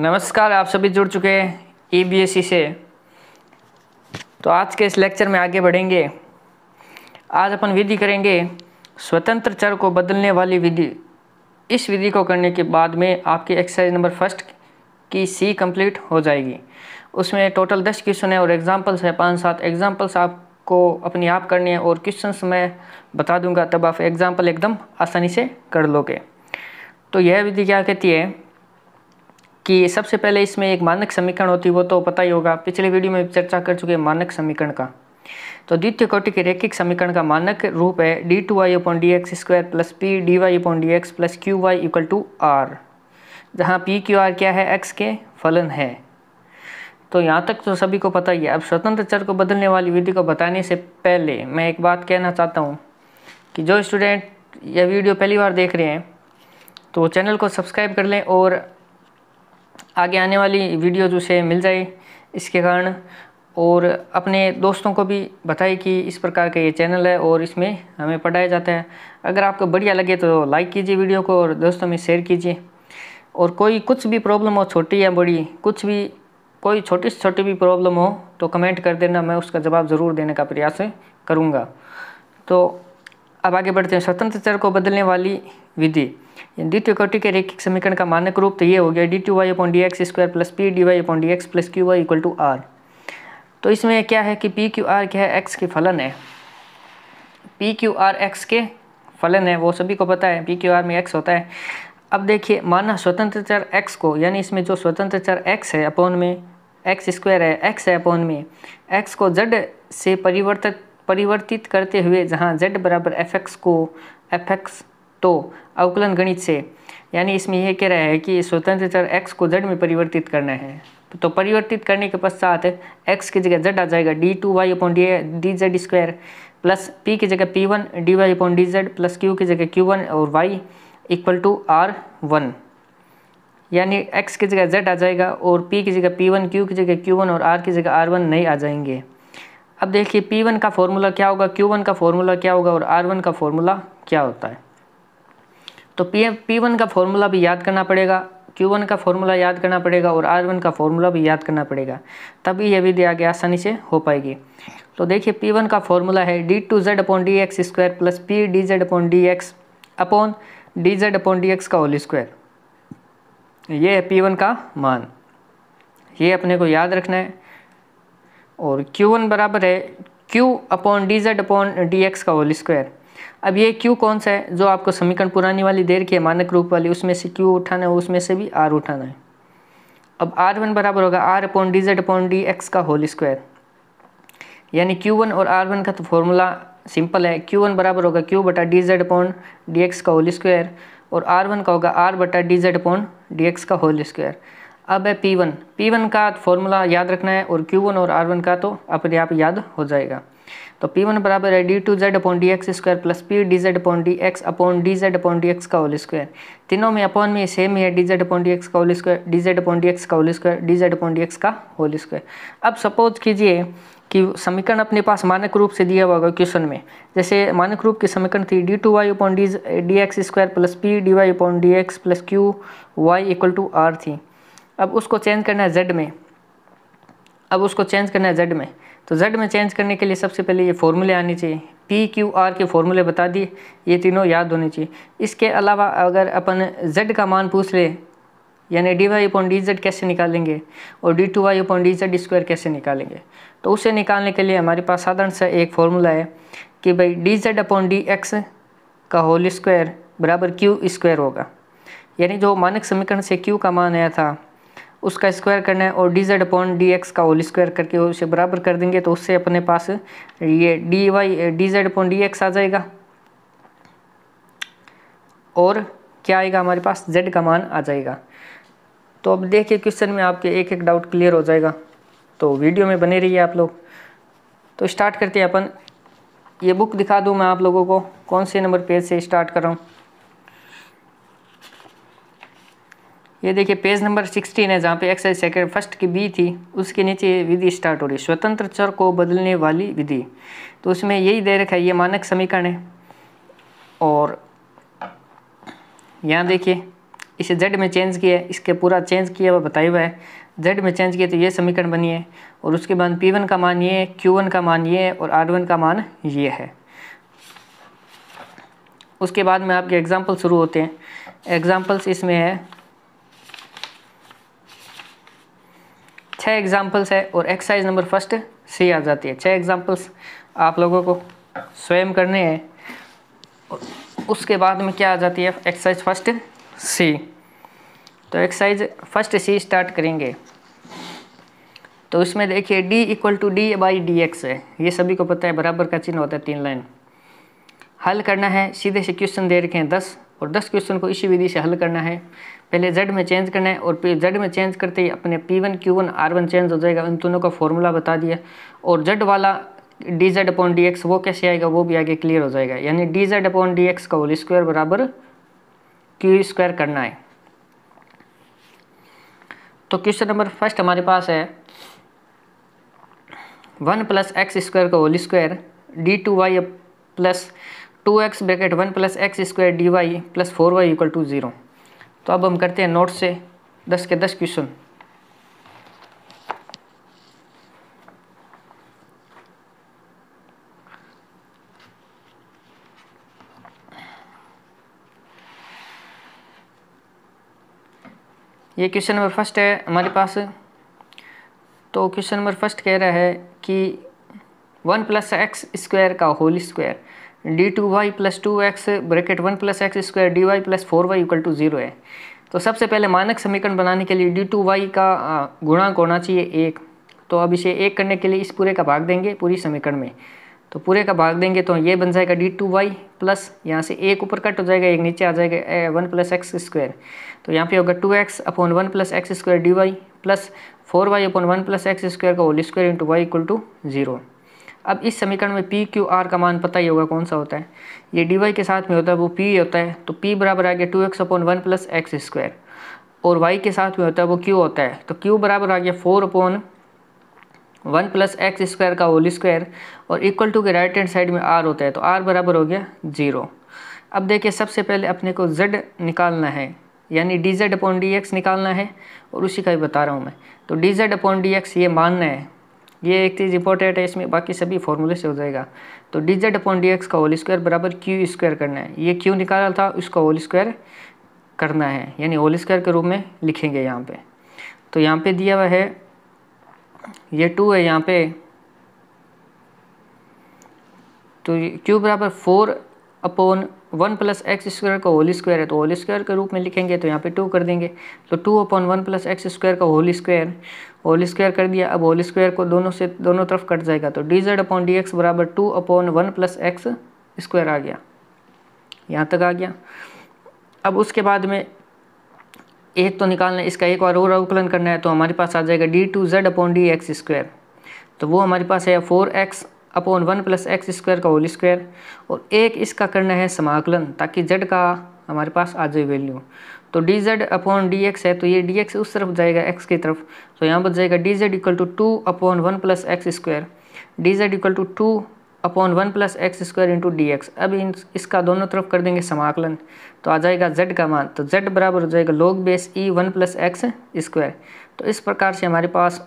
नमस्कार आप सभी जुड़ चुके हैं ई बी एस सी से तो आज के इस लेक्चर में आगे बढ़ेंगे आज अपन विधि करेंगे स्वतंत्र चर को बदलने वाली विधि इस विधि को करने के बाद में आपकी एक्सरसाइज नंबर फर्स्ट की सी कंप्लीट हो जाएगी उसमें टोटल दस क्वेश्चन है और एग्जाम्पल्स हैं पाँच सात एग्जाम्पल्स आपको अपने आप करने हैं और क्वेश्चन मैं बता दूंगा तब आप एग्जाम्पल एकदम आसानी से कर लोगे तो यह विधि क्या कहती है कि सबसे पहले इसमें एक मानक समीकरण होती है वो तो पता ही होगा पिछले वीडियो में चर्चा कर चुके हैं मानक समीकरण का तो द्वितीय कोटि के रेखिक समीकरण का मानक रूप है d two Y upon D x square plus p d Y upon D x plus q y equal to r जहाँ पी क्यू आर क्या है एक्स के फलन है तो यहाँ तक तो सभी को पता ही है अब स्वतंत्र चर को बदलने वाली विधि को बताने से पहले मैं एक बात कहना चाहता हूँ कि जो स्टूडेंट यह वीडियो पहली बार देख रहे हैं तो चैनल को सब्सक्राइब कर लें और आगे आने वाली वीडियोज़ उसे मिल जाए इसके कारण और अपने दोस्तों को भी बताए कि इस प्रकार का ये चैनल है और इसमें हमें पढ़ाया जाता है अगर आपको बढ़िया लगे तो लाइक कीजिए वीडियो को और दोस्तों में शेयर कीजिए और कोई कुछ भी प्रॉब्लम हो छोटी या बड़ी कुछ भी कोई छोटी से छोटी भी प्रॉब्लम हो तो कमेंट कर देना मैं उसका जवाब ज़रूर देने का प्रयास करूँगा तो अब आगे बढ़ते हैं स्वतंत्र चर को बदलने वाली विधि द्वितीय कोटि के रेखिक समीकरण का मानक रूप तो ये हो गया d two Y upon D x square plus p d Y upon D x plus q y equal to r तो इसमें क्या है कि पी क्यू आर क्या है एक्स के फलन है पी क्यू आर एक्स के फलन है वो सभी को पता है पी क्यू आर में एक्स होता है अब देखिए माना स्वतंत्र चर एक्स को यानी इसमें जो स्वतंत्र चर एक्स है अपॉन में एक्स स्क्वायर है एक्स है अपॉन में एक्स को जड से परिवर्तित परिवर्तित करते हुए जहाँ जेड बराबर एफ एक्स को एफ एक्स तो अवकलन गणित से यानी इसमें यह कह रहा है कि स्वतंत्र चर एक्स को जड में परिवर्तित करना है तो परिवर्तित करने के पश्चात एक्स की जगह जड आ जाएगा d two Y upon d d Z square plus p की जगह p one d Y upon D z plus q की जगह क्यू वन और y equal to r one यानी एक्स की जगह जेड आ जाएगा और पी की जगह पी वन क्यू की जगह क्यू वन और आर की जगह आर वन नहीं आ जाएंगे अब देखिए पी वन का फॉर्मूला क्या होगा क्यू वन का फॉर्मूला क्या होगा और आर वन का फॉर्मूला क्या होता है तो पी पी वन का फॉर्मूला भी याद करना पड़ेगा क्यू वन का फॉर्मूला याद करना पड़ेगा और आर वन का फॉर्मूला भी याद करना पड़ेगा तभी यह विधि आगे आसानी से हो पाएगी तो देखिए पी वन का फॉर्मूला है d two Z upon D x square plus p d Z upon D x upon D Z upon D x का होल स्क्वायर ये है पी वन का मान ये अपने को याद रखना है और क्यू वन बराबर है q upon D Z upon D x का होल स्क्वायर अब ये क्यू कौन सा है जो आपको समीकरण पुरानी वाली देर की है मानक रूप वाली उसमें से क्यू उठाना है उसमें से भी आर उठाना है अब आर वन बराबर होगा r upon D Z upon D x का होल स्क्वायर यानी क्यू वन और आर वन का तो फॉर्मूला सिंपल है क्यू वन बराबर होगा क्यू बटा d Z upon D x का होल स्क्वायर और आर वन का होगा आर बटा d Z upon D x का होल स्क्वायर अब है पी वन पी वन का फॉर्मूला तो याद रखना है और क्यू वन और आर वन का तो अपने आप याद हो जाएगा तो पी वन बराबर है d two Z upon D x square plus p d Z upon D x upon D Z upon D x का होल स्क्वायर तीनों में अपॉन में सेम ही है d Z upon D x का whole square d Z upon D x का whole square d Z upon D x का whole square अब सपोज कीजिए कि समीकरण अपने पास मानक रूप से दिया हुआ होगा क्वेश्चन में जैसे मानक रूप की समीकरण थी d two Y upon d d x square plus p d Y upon D x plus q y equal to r थी अब उसको चेंज करना है जेड में अब उसको चेंज करना है जेड में तो जेड में चेंज करने के लिए सबसे पहले ये फॉर्मूले आने चाहिए पी क्यू आर के फॉर्मूले बता दिए ये तीनों याद होने चाहिए इसके अलावा अगर अपन जेड का मान पूछ ले यानी d Y upon D z कैसे निकालेंगे और D two Y upon D Z square कैसे निकालेंगे तो उसे निकालने के लिए हमारे पास साधारण सा एक फॉर्मूला है कि भाई d Z upon D x का होल स्क्वायर बराबर क्यू स्क्वायर होगा यानी जो मानक समीकरण से क्यू का मान आया था उसका स्क्वायर करना है और d Z upon D x का होल स्क्वायर करके उसे बराबर कर देंगे तो उससे अपने पास ये d y d Z upon D x आ जाएगा और क्या आएगा हमारे पास जेड का मान आ जाएगा तो अब देखिए क्वेश्चन में आपके एक एक डाउट क्लियर हो जाएगा तो वीडियो में बने रहिए आप लोग तो स्टार्ट करते हैं अपन ये बुक दिखा दूँ मैं आप लोगों को कौन से नंबर पेज से स्टार्ट कर रहा हूँ ये देखिए पेज नंबर सिक्सटीन है जहाँ पे एक्सरसाइज सेकेंड फर्स्ट की बी थी उसके नीचे विधि स्टार्ट हो रही स्वतंत्र चर को बदलने वाली विधि तो उसमें यही दे रखा है ये मानक समीकरण है और यहाँ देखिए इसे जेड में चेंज किया है इसके पूरा चेंज किया हुआ बताया हुआ है जेड में चेंज किया तो ये समीकरण बनी है और उसके बाद पी वन का मान ये है क्यू वन का मान ये है और आर वन का मान ये है उसके बाद में आपके एग्जाम्पल शुरू होते हैं एग्जाम्पल्स इसमें है छः एग्जाम्पल्स है और एक्सरसाइज नंबर फर्स्ट सी आ जाती है छः एग्जाम्पल्स आप लोगों को स्वयं करने हैं उसके बाद में क्या आ जाती है एक्सरसाइज फर्स्ट सी तो एक्सरसाइज फर्स्ट सी स्टार्ट करेंगे तो इसमें देखिए d equal to d by d x है ये सभी को पता है बराबर का चिन्ह होता है तीन लाइन हल करना है सीधे से क्वेश्चन दे रखे हैं दस और दस क्वेश्चन को इसी विधि से हल करना है पहले जेड में चेंज करना है और जेड में चेंज करते ही अपने p one q one r one change हो जाएगा उन दोनों का फॉर्मूला बता दिया और जेड वाला d Z upon D x वो कैसे आएगा वो भी आगे क्लियर हो जाएगा यानी d Z upon D x का होल स्क्वायर बराबर क्यू स्क्वायर करना है तो क्वेश्चन नंबर फर्स्ट हमारे पास है वन प्लस एक्स स्क्वायर का whole square d two y plus two x bracket one plus x square d Y plus four y equal to zero तो अब हम करते हैं नोट से दस के दस क्वेश्चन ये क्वेश्चन नंबर फर्स्ट है हमारे पास तो क्वेश्चन नंबर फर्स्ट कह रहा है कि वन प्लस एक्स स्क्वायर का whole square d two y plus two x bracket one plus x square d Y plus four y equal to zero है तो सबसे पहले मानक समीकरण बनाने के लिए डी टू वाई का गुणांक होना चाहिए एक तो अब इसे एक करने के लिए इस पूरे का भाग देंगे पूरी समीकरण में तो पूरे का भाग देंगे तो ये बन जाएगा डी टू वाई प्लस यहाँ से एक ऊपर कट हो जाएगा एक नीचे आ जाएगा वन प्लस एक्स स्क्वायर तो यहाँ पे होगा two x upon one plus x square d Y plus four y upon one plus x square का whole square into Y equal to zero अब इस समीकरण में पी क्यू आर का मान पता ही होगा कौन सा होता है ये डी वाई के साथ में होता है वो पी होता है तो पी बराबर आ गया two x upon one plus x square और वाई के साथ में होता है वो क्यू होता है तो क्यू बराबर आ गया four upon one plus x square का होल स्क्वायर और इक्वल टू के राइट हैंड साइड में आर होता है तो आर बराबर हो गया जीरो अब देखिए सबसे पहले अपने को जेड निकालना है यानी d Z upon D x निकालना है और उसी का भी बता रहा हूँ मैं तो D Z upon D x ये मानना है ये एक चीज़ इंपॉर्टेंट है इसमें बाकी सभी फॉर्मूले से हो जाएगा तो D Z upon D x का होल स्क्वायर बराबर क्यू स्क्वायर करना है ये क्यू निकाला था उसका होल स्क्वायर करना है यानी होल स्क्वायर के रूप में लिखेंगे यहाँ पे तो यहाँ पे दिया हुआ है ये टू है यहाँ पे तो क्यू बराबर four upon one plus x square का होल स्क्वायर है तो होल स्क्वायर के रूप में लिखेंगे तो यहाँ पे टू कर देंगे तो two upon one plus x square का होल स्क्वायर होल स्क्वायर कर दिया अब होल स्क्वायर को दोनों से दोनों तरफ कट जाएगा तो D Z upon D x बराबर two upon one plus x square आ गया यहाँ तक आ गया अब उसके बाद में एक तो निकालना इसका एक और और अवकलन करना है तो हमारे पास आ जाएगा d two Z upon D x square तो वो हमारे पास है four x upon one plus x square का होल स्क्वायर और एक इसका करना है समाकलन ताकि जेड का हमारे पास आ जाए वैल्यू तो D Z upon D x है तो ये डी एक्स उस तरफ जाएगा एक्स की तरफ तो यहाँ पर जाएगा d z equal to two upon one plus x square d z equal to two upon one plus x square into d x अब इन इसका दोनों तरफ कर देंगे समाकलन तो आ जाएगा जेड का मान तो जेड बराबर हो जाएगा log base e one plus x square तो इस प्रकार से हमारे पास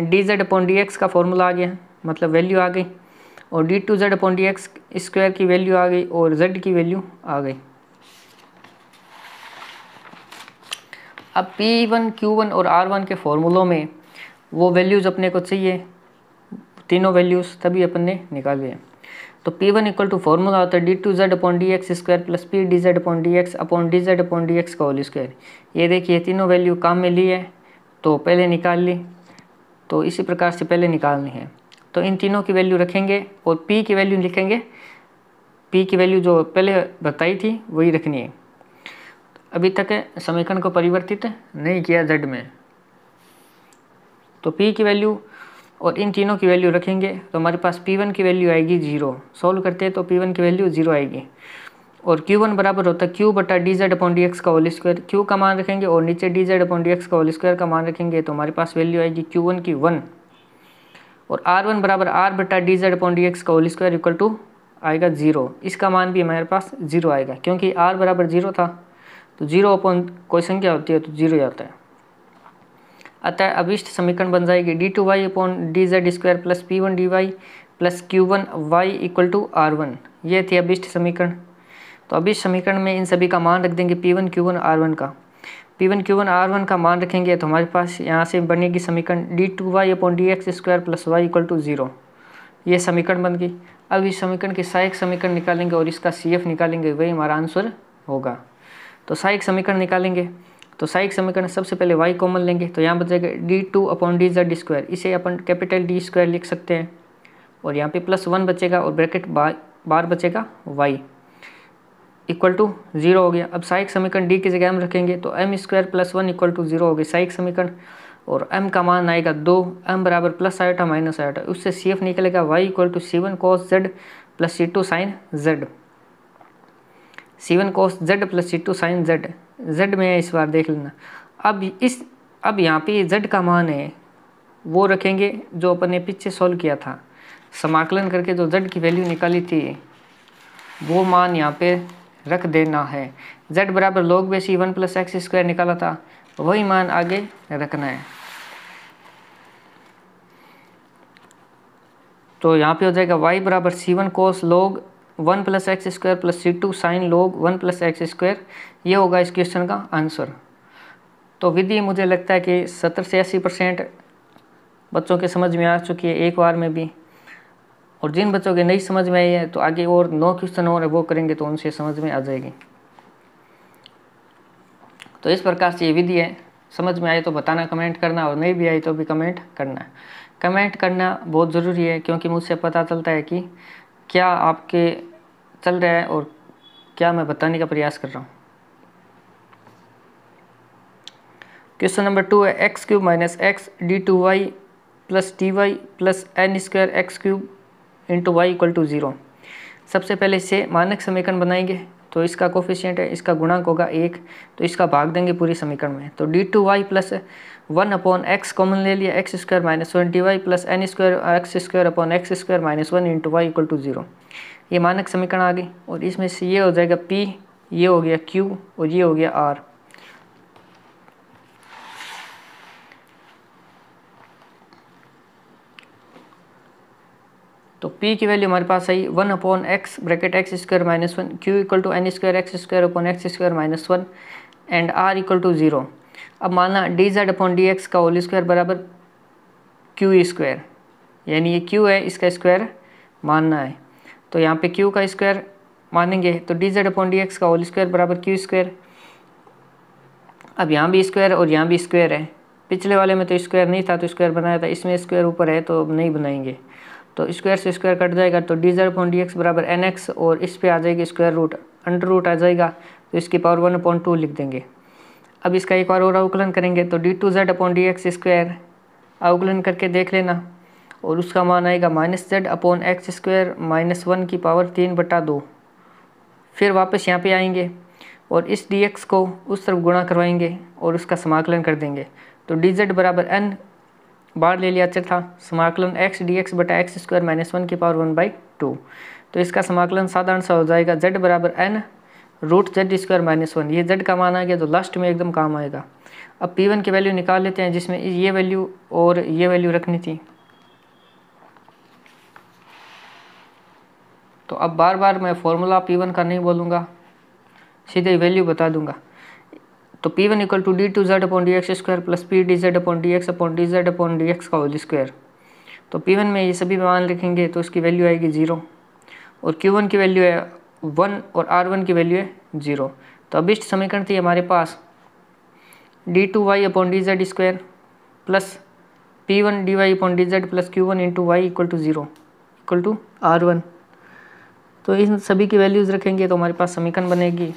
d Z upon D x का फॉर्मूला आ गया मतलब वैल्यू आ गई और D two Z upon D x square की वैल्यू आ गई और जेड की वैल्यू आ गई अब P1, Q1 और R1 के फॉर्मूलों में वो वैल्यूज़ अपने को चाहिए तीनों वैल्यूज़ तभी अपन ने निकाल हैं तो p one equal to formula होता है d two Z upon D x square plus p d Z upon D x upon D Z upon D x का होल स्क्वायर ये देखिए तीनों वैल्यू काम में ली है तो पहले निकाल ली तो इसी प्रकार से पहले निकालनी है तो इन तीनों की वैल्यू रखेंगे और पी की वैल्यू लिखेंगे पी की वैल्यू जो पहले बताई थी वही रखनी है अभी तक समीकरण को परिवर्तित नहीं किया जेड में तो पी की वैल्यू और इन तीनों की वैल्यू रखेंगे तो हमारे पास पी वन की वैल्यू आएगी जीरो सॉल्व करते हैं तो पी वन की वैल्यू जीरो आएगी और क्यू वन बराबर होता है क्यू बटा d Z upon D x का होल स्क्वायर क्यू का मान रखेंगे और नीचे d Z upon D x का होल स्क्वायर का मान रखेंगे तो हमारे पास वैल्यू आएगी क्यू वन की वन और आर वन बराबर आर बटा d Z upon D x का होल स्क्वायर इक्वल टू आएगा जीरो इसका मान भी हमारे पास जीरो आएगा क्योंकि आर बराबर जीरो था तो जीरो अपॉन कोई संख्या होती है तो जीरो जाता है अतः अभिष्ट समीकरण बन जाएगी d two Y upon D Z square plus p one d Y plus q one y equal to r one ये थी अभिष्ट समीकरण तो अभिष्ट समीकरण में इन सभी का मान रख देंगे p one q one r one का p one q one r one का मान रखेंगे तो हमारे पास यहाँ से बनेगी समीकरण d two Y upon D x square plus Y equal to zero ये समीकरण बन गई अब इस समीकरण के सहायक समीकरण निकालेंगे और इसका सी एफ निकालेंगे वही हमारा आंसर होगा तो सहायक समीकरण निकालेंगे तो सहायक समीकरण सबसे पहले वाई कॉमन लेंगे तो यहाँ बचेगा d two upon D Z square इसे अपन कैपिटल डी स्क्वायर लिख सकते हैं और यहाँ पे प्लस वन बचेगा और ब्रैकेट बार बार बचेगा वाई इक्वल टू जीरो हो गया अब सहायक समीकरण डी की जगह हम रखेंगे तो m square plus one equal to zero हो गया सहायक समीकरण और एम का मान आएगा दो एम बराबर प्लस आयोटा माइनस आयोटा उससे सी एफ निकलेगा y equal to C one cos Z plus C two sine z c one cos z plus C two sine Z z में इस बार देख लेना अब इस अब यहाँ पे जेड का मान है वो रखेंगे जो अपन ने पीछे सॉल्व किया था समाकलन करके जो जेड की वैल्यू निकाली थी वो मान यहाँ पे रख देना है जेड बराबर लोग बे c one plus x square निकाला था वही मान आगे रखना है तो यहाँ पे हो जाएगा वाई बराबर C one cos log one plus x square plus सी two sine log one plus x square ये होगा इस क्वेश्चन का आंसर तो विधि मुझे लगता है कि सत्तर से अस्सी परसेंट बच्चों के समझ में आ चुकी है एक बार में भी और जिन बच्चों के नहीं समझ में आई है तो आगे और नौ क्वेश्चन और वो करेंगे तो उनसे समझ में आ जाएगी तो इस प्रकार से ये विधि है समझ में आए तो बताना कमेंट करना और नहीं भी आई तो भी कमेंट करना कमेंट करना बहुत ज़रूरी है क्योंकि मुझसे पता चलता है कि क्या आपके चल रहा है और क्या मैं बताने का प्रयास कर रहा हूँ क्वेश्चन नंबर टू है x cube minus x d two y plus t y plus n square x cube into Y equal to zero सबसे पहले इसे मानक समीकरण बनाएंगे तो इसका कोफिशियंट है इसका गुणांक होगा एक तो इसका भाग देंगे पूरी समीकरण में तो D two y plus one upon x common ले लिया x square minus one d Y plus n square x square upon x square minus one into Y equal to zero ये मानक समीकरण आ गई और इसमें से ये हो जाएगा पी ये हो गया क्यू और ये हो गया आर तो p की वैल्यू हमारे पास आई one upon x bracket x square minus one q equal to n square x square upon x square minus one and r equal to zero अब माना D Z upon D x का whole square बराबर q square यानी ये Q है इसका square मानना है तो यहाँ पे क्यू का स्क्वायर मानेंगे तो D Z upon D x का होल स्क्वायर बराबर क्यू स्क्वायर अब यहाँ भी स्क्वायर और यहाँ भी स्क्वायर है पिछले वाले में तो स्क्वायर नहीं था तो स्क्वायर बनाया था इसमें स्क्वायर ऊपर है तो अब नहीं बनाएंगे तो स्क्वायर से स्क्वायर कट जाएगा तो D Z upon D x बराबर एन एक्स और इस पर आ जाएगी स्क्वायर रूट अंडर रूट आ जाएगा तो इसकी पावर वन पॉइंट टू लिख देंगे अब इसका एक बार और अवकलन करेंगे तो D two Z upon D x square अवकलन करके देख लेना और उसका मान आएगा minus z upon x square minus one की पावर तीन बटा दो फिर वापस यहाँ पे आएंगे और इस डी एक्स को उस तरफ गुणा करवाएंगे और उसका समाकलन कर देंगे तो डी जेड बराबर एन बार ले लिया था समाकलन एक्स डी एक्स बटा एक्स स्क्वायर माइनस वन की पावर वन बाई टू तो इसका समाकलन साधारण सा हो जाएगा जेड बराबर n root z square minus one ये जेड का मान आ गया तो लास्ट में एकदम काम आएगा अब पी वन की वैल्यू निकाल लेते हैं जिसमें ये वैल्यू और ये वैल्यू रखनी थी तो अब बार बार मैं फॉर्मूला पी वन का नहीं बोलूँगा सीधे वैल्यू बता दूंगा तो p one equal to d two Z upon D x square plus p d Z upon D x upon D Z upon D x का होल स्क्वायर तो पी वन में ये सभी मान लिखेंगे तो उसकी वैल्यू आएगी ज़ीरो और क्यू वन की वैल्यू है वन और आर वन की वैल्यू है ज़ीरो तो अभिष्ट समीकरण थी हमारे पास d two Y upon D Z square plus p one d Y upon D z plus q one into Y equal to zero equal to r one तो इन सभी की वैल्यूज़ रखेंगे तो हमारे पास समीकरण बनेगी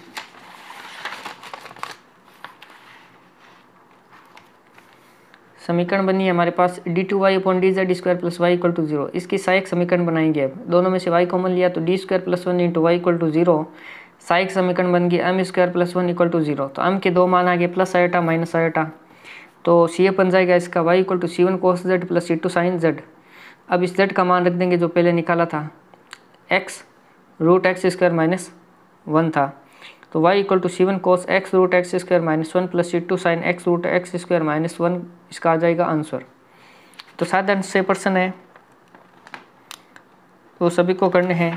समीकरण बनी है हमारे पास d two Y upon D Z square plus Y equal to zero इसकी सहायक समीकरण बनाएंगे अब दोनों में से वाई कॉमन लिया तो D square plus one into Y equal to zero सहायक समीकरण बन गई m square plus one equal to zero तो एम के दो मान आ गए प्लस आयटा माइनस आयटा तो सी ए बन जाएगा इसका Y equal to C one cos z plus C two sine Z अब इस जेड का मान रख देंगे जो पहले निकाला था x root x square minus one था तो Y equal to C one cos x root x square minus one plus C two sine x root x square minus one इसका आ जाएगा आंसर तो सात से प्रश्न है तो सभी को करने हैं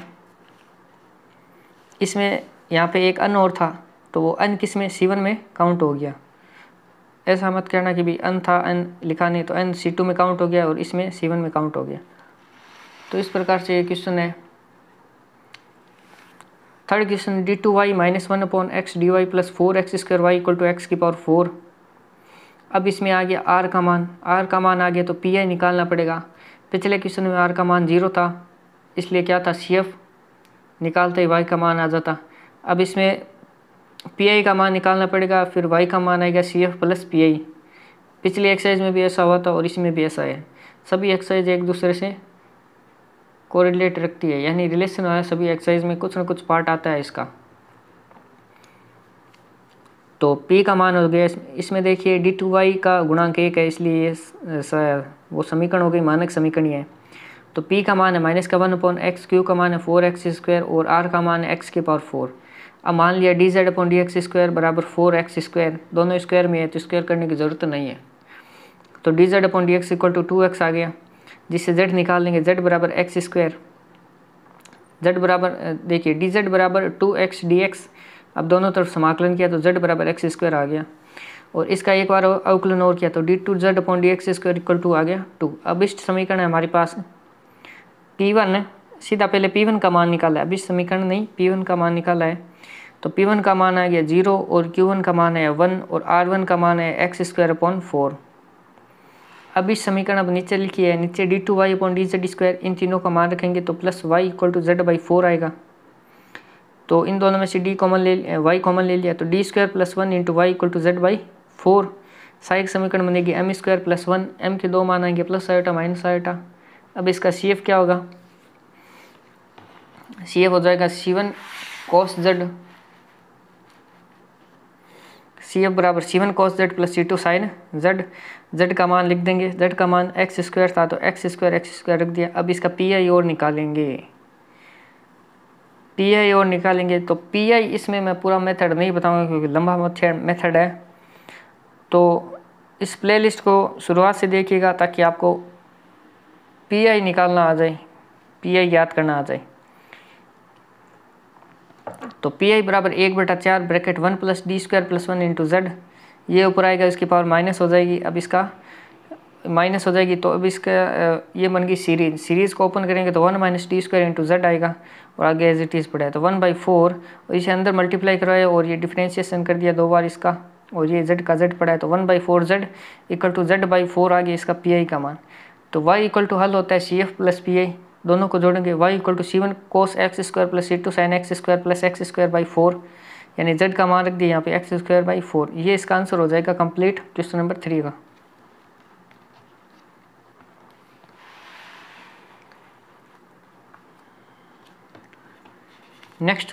इसमें यहाँ पे एक अन और था तो वो अन किस में सी वन में काउंट हो गया ऐसा मत कहना कि भाई अन था अन लिखा नहीं तो अन सी टू में काउंट हो गया और इसमें सी वन में काउंट हो गया तो इस प्रकार से ये क्वेश्चन है third question D two Y minus one upon X D Y plus four X square Y equal to X की पावर फोर अब इसमें आ गया आर का मान आर का मान आ गया तो पी आई निकालना पड़ेगा पिछले क्वेश्चन में आर का मान जीरो था इसलिए क्या था सी एफ निकालते ही वाई का मान आ जाता अब इसमें पी आई का मान निकालना पड़ेगा फिर वाई का मान आएगा C F plus P I पिछली एक्सरसाइज में भी ऐसा हुआ था और इसमें भी ऐसा है सभी एक्सरसाइज एक दूसरे से कोरिलेट रखती है यानी रिलेशन वाला सभी एक्सरसाइज में कुछ ना कुछ पार्ट आता है इसका तो p का मान हो गया इसमें देखिए डी टू वाई का गुणांक एक है इसलिए ये वो समीकरण हो गई मानक समीकरण है तो p का मान है माइनस का वन अपॉन एक्स क्यू का मान है फोर एक्स स्क्वायर और r का मान है एक्स के पावर फोर अब मान लिया D Z upon D x square बराबर फोर एक्स स्क्वायर दोनों स्क्वायर में है तो स्क्वायर करने की ज़रूरत नहीं है तो D Z upon D X equal to two X आ गया जिससे जेड निकाल लेंगे जेड बराबर एक्स स्क्वायर जेड बराबर देखिए डी जेड बराबर टू एक्स डी एक्स अब दोनों तरफ समाकलन किया तो जेड बराबर एक्स स्क्वायर आ गया और इसका एक बार अवकलन और किया तो D two Z upon D x square equal to आ गया टू अब इस समीकरण है हमारे पास पी वन सीधा पहले पी वन का मान निकाला है अब इस समीकरण नहीं पी वन का मान निकाला है तो पी वन का मान आ गया जीरो और क्यू वन का मान है वन और आर वन का मान है एक्स स्क्वायर अपॉन फोर अब इस समीकरण अब नीचे लिखी है नीचे D two Y upon D Z square इन तीनों का मान रखेंगे तो plus Y equal to Z by four आएगा तो इन दोनों में से डी कॉमन ले वाई कॉमन ले लिया तो D square plus one into Y equal to Z by four सहायक समीकरण बनेगी M square plus one M के दो मान आएंगे प्लस आयोटा माइनस आयोटा अब इसका सी एफ क्या होगा सी एफ हो जाएगा C one cos Z C F बराबर C one cos Z plus सी टू साइन जेड जेड का मान लिख देंगे जेड का मान एक्स स्क्वायर था तो एक्स स्क्वायर एक्स स्क्वायर रख दिया अब इसका पी आई और निकालेंगे पी आई और निकालेंगे तो पी आई इसमें मैं पूरा मेथड नहीं बताऊंगा क्योंकि लंबा मेथड है तो इस लिस्ट को शुरुआत से देखिएगा ताकि आपको पी आई निकालना आ जाए पी आई याद करना आ जाए तो पी आई बराबर एक बटा चार bracket one plus D square plus one into Z ये ऊपर आएगा इसकी पावर माइनस हो जाएगी अब इसका माइनस हो जाएगी तो अब इसका ये बन गई सीरीज सीरीज़ को ओपन करेंगे तो one minus D square into Z आएगा और आगे एज इट इज़ पड़ा है तो वन बाई फोर और इसे अंदर मल्टीप्लाई करवाया और ये डिफ्रेंशिएसन कर दिया दो बार इसका और ये जेड का जेड पड़ा है तो one by four Z equal to Z by four आ गया इसका पी आई का मान तो वाई इक्वल टू हल होता है C F plus P I दोनों को जोड़ेंगे y equal to C one cos X square plus C two sine X square plus x square by four यानी z का मान रख दिया यहाँ पे एक्स स्क्वायर बाई फोर ये इसका आंसर हो जाएगा कंप्लीट क्वेश्चन नंबर थ्री का next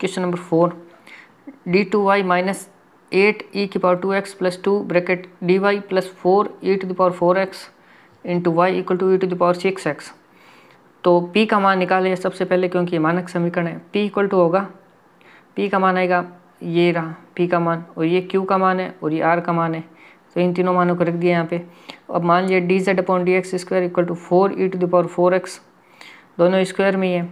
question number four D two Y minus eight E की power two X plus two bracket D Y plus four E to the power four X into Y equal to E to the power six X तो P का मान निकालिए सबसे पहले क्योंकि मानक समीकरण है पी इक्वल टू होगा पी का मान आएगा ये रहा पी का मान और ये क्यू का मान है और ये आर का मान है तो इन तीनों मानों को रख दिया यहाँ पे अब मान लिया D Z upon D x square equal to four E to the power four X दोनों स्क्वायर में ही है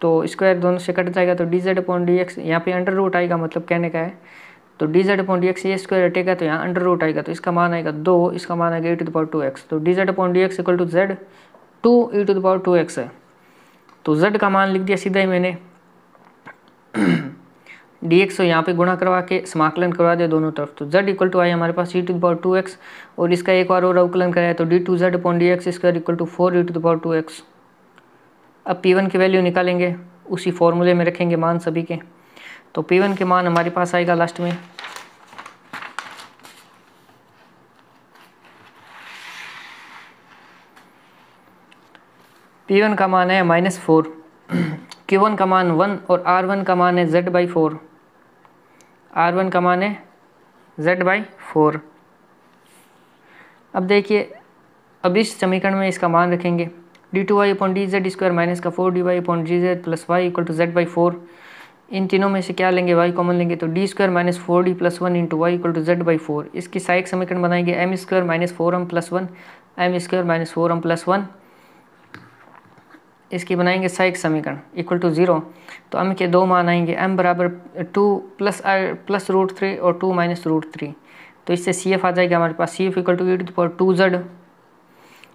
तो स्क्वायर दोनों से कट जाएगा तो D Z upon D X यहाँ पे अंडर रूट आएगा मतलब कहने का है तो D Z upon D x ये स्क्वायर हटेगा तो यहाँ अंडर रूट आएगा तो इसका मान आएगा दो इसका मान आएगा E to the power two X तो D Z upon D X equal to Z two E to the power two X है तो z का मान लिख दिया सीधा ही मैंने डी एक्स को यहाँ पर गुणा करवा के समाकलन करवा दिया दोनों तरफ तो z इक्वल टू आई हमारे पास E to the power two X और इसका एक बार और अवकलन कराया तो D two Z upon D x square equal to four E to power two X अब पी वन की वैल्यू निकालेंगे उसी फॉर्मूले में रखेंगे मान सभी के तो पी वन के मान हमारे पास आएगा लास्ट में पी वन का मान है माइनस फोर क्यू वन का मान वन और आर वन का मान है Z by four R one का मान है जेड बाई फोर अब देखिए अब इस समीकरण में इसका मान रखेंगे D two Y upon D Z square minus का four D Y upon G Z plus Y equal to Z by four इन तीनों में से क्या लेंगे वाई कॉमन लेंगे तो D square minus four D plus one into Y equal to Z by four इसकी सहायक समीकरण बनाएंगे M square minus four M plus one M square minus four M plus one इसकी बनाएंगे सहायक समीकरण इक्वल टू ज़ीरो तो M के दो मान आएंगे एम बराबर two plus plus root three और टू माइनस रूट थ्री तो इससे सी एफ आ जाएगा हमारे पास C F equal to E power two Z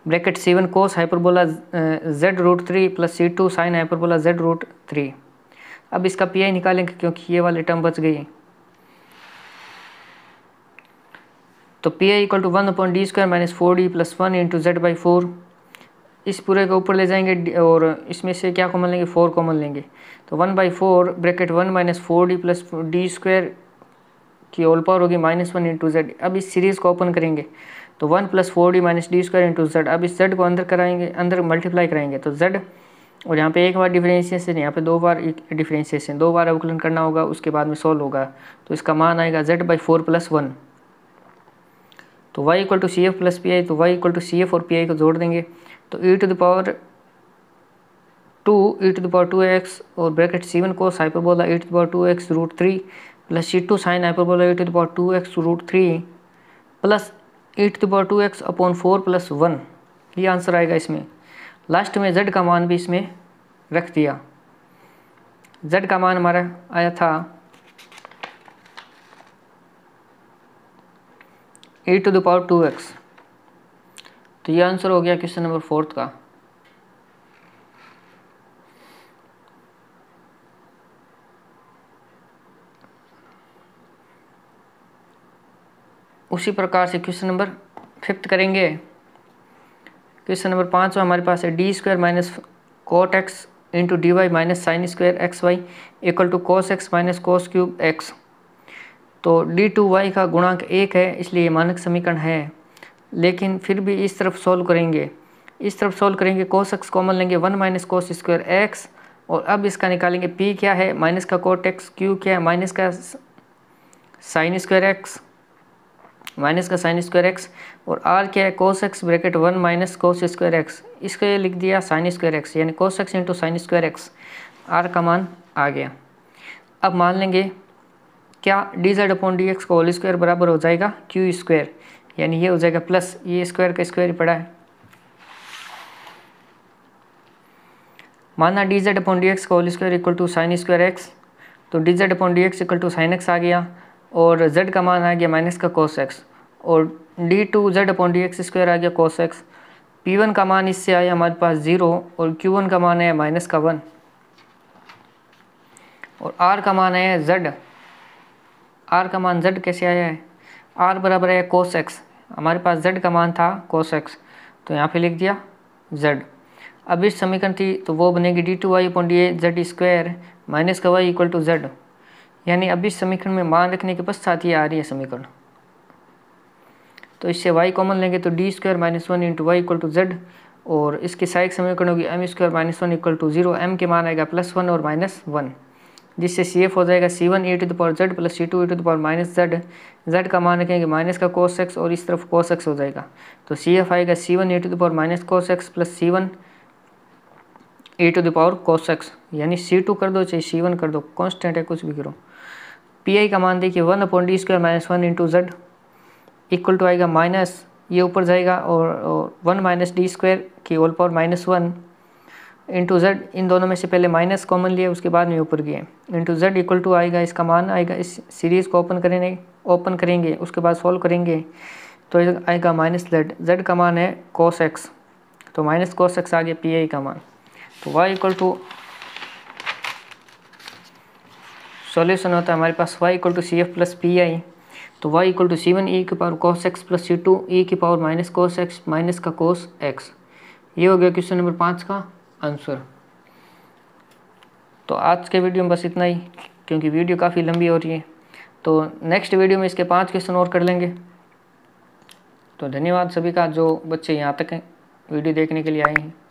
bracket C one cos hyperbola Z root three plus C two sine hyperbola Z root three अब इसका P I निकालेंगे क्योंकि ये वाली टर्म बच गई तो P I equal to one upon D square minus four D plus one into Z by four इस पूरे को ऊपर ले जाएंगे और इसमें से क्या कॉमन लेंगे फोर कॉमन लेंगे तो one by four bracket one minus four D plus D square की ऑल पावर होगी माइनस वन इंटू जेड अब इस सीरीज़ को ओपन करेंगे तो one plus four D minus D square into Z अब इस जेड को अंदर कराएंगे अंदर मल्टीप्लाई कराएंगे तो जेड और यहाँ पे एक बार डिफ्रेंशिएशन यहाँ पे दो बार डिफ्रेंशिएशन दो बार अवकलन करना होगा उसके बाद में सॉल्व होगा तो इसका मान आएगा Z by four plus one तो Y equal to C F plus P I तो Y equal to C F और पी आई को जोड़ देंगे तो E to the power two E to the power two X और bracket C one cos hyperbola E to the power two X root three plus C two sine hyperbola E to the power two X root three plus E to the power two x upon four plus one ये answer आएगा इसमें last में Z का मान भी इसमें रख दिया जेड का मान हमारा आया था E to the power two X तो ये आंसर हो गया क्वेश्चन नंबर फोर्थ का उसी प्रकार से क्वेश्चन नंबर फिफ्थ करेंगे क्वेश्चन नंबर में हमारे पास है D square minus cot X into D Y minus sine square X Y equal to cos X minus cos cube X तो डी टू वाई का गुणांक एक है इसलिए ये मानक समीकरण है लेकिन फिर भी इस तरफ सोल्व करेंगे इस तरफ सोल्व करेंगे कोस एक्स कॉमन लेंगे one minus cos square X और अब इसका निकालेंगे पी क्या है माइनस का कोट एक्स क्यू क्या है माइनस का साइन स्क्वायर एक्स माइनस का साइन स्क्वायर एक्स और आर क्या है cos X bracket one minus cos square X इसको ये लिख दिया साइन स्क्वायर एक्स यानी cos X into sine square X R का मान आ गया अब मान लेंगे क्या D Z upon D x का होल स्क्वायर बराबर हो जाएगा क्यू स्क्वायर यानी ये हो जाएगा प्लस ये स्क्वायर का स्क्वायर पड़ा है माना D Z upon D x का whole square equal to sine square X तो D Z upon D X equal to sine X आ गया और जेड का मान आ गया माइनस का कोस एक्स और D two Z upon D x square आ गया कोस एक्स पी वन का मान इससे आया हमारे पास ज़ीरो और क्यू वन का मान है माइनस का वन और आर का मान है जेड आर का मान जेड कैसे आया है आर बराबर है कोस एक्स हमारे पास z का मान था cos x तो यहाँ पे लिख दिया z अब इस समीकरण थी तो वो बनेगी D two Y upon D A Z square minus का वाई इक्वल टू जेड यानी अब इस समीकरण में मान रखने के पश्चात ये आ रही है समीकरण तो इससे y कॉमन लेंगे तो D square minus one into Y equal to Z और इसकी सहायक समीकरण होगी M square minus one equal to zero M के मान आएगा प्लस वन और माइनस वन जिससे सी एफ हो जाएगा C one E to the power Z plus C two E to the power minus Z Z का मान रखेंगे माइनस का कोस एक्स और इस तरफ कोस एक्स हो जाएगा तो सी एफ आएगा C one E to the power minus cos X plus C one E to the power cos X यानी सी टू कर दो चाहे सी वन कर दो कॉन्स्टेंट है कुछ भी करो पी आई का मान देखिए one upon D square minus one into Z equal to आएगा माइनस ये ऊपर जाएगा और वन माइनस डी स्क्वायर की all power minus one into Z इन दोनों में से पहले माइनस कॉमन लिया उसके बाद में ऊपर गए इंटू जेड इक्वल टू आएगा इसका मान आएगा इस सीरीज़ को ओपन करेंगे ओपन करेंगे उसके बाद सॉल्व करेंगे तो आएगा माइनस जेड जेड का मान है कोस एक्स तो माइनस कोस एक्स आ गया पी आई का मान तो वाई इक्वल टू सॉल्यूशन होता है हमारे पास Y equal to C F plus P I तो Y equal to C one E की पावर कोस एक्स प्लस सी टू ई की power minus cos X minus का कोस एक्स ये हो गया क्वेश्चन नंबर पाँच का आंसर तो आज के वीडियो में बस इतना ही क्योंकि वीडियो काफ़ी लंबी हो रही है तो नेक्स्ट वीडियो में इसके पाँच क्वेश्चन और कर लेंगे तो धन्यवाद सभी का जो बच्चे यहाँ तक हैं वीडियो देखने के लिए आए हैं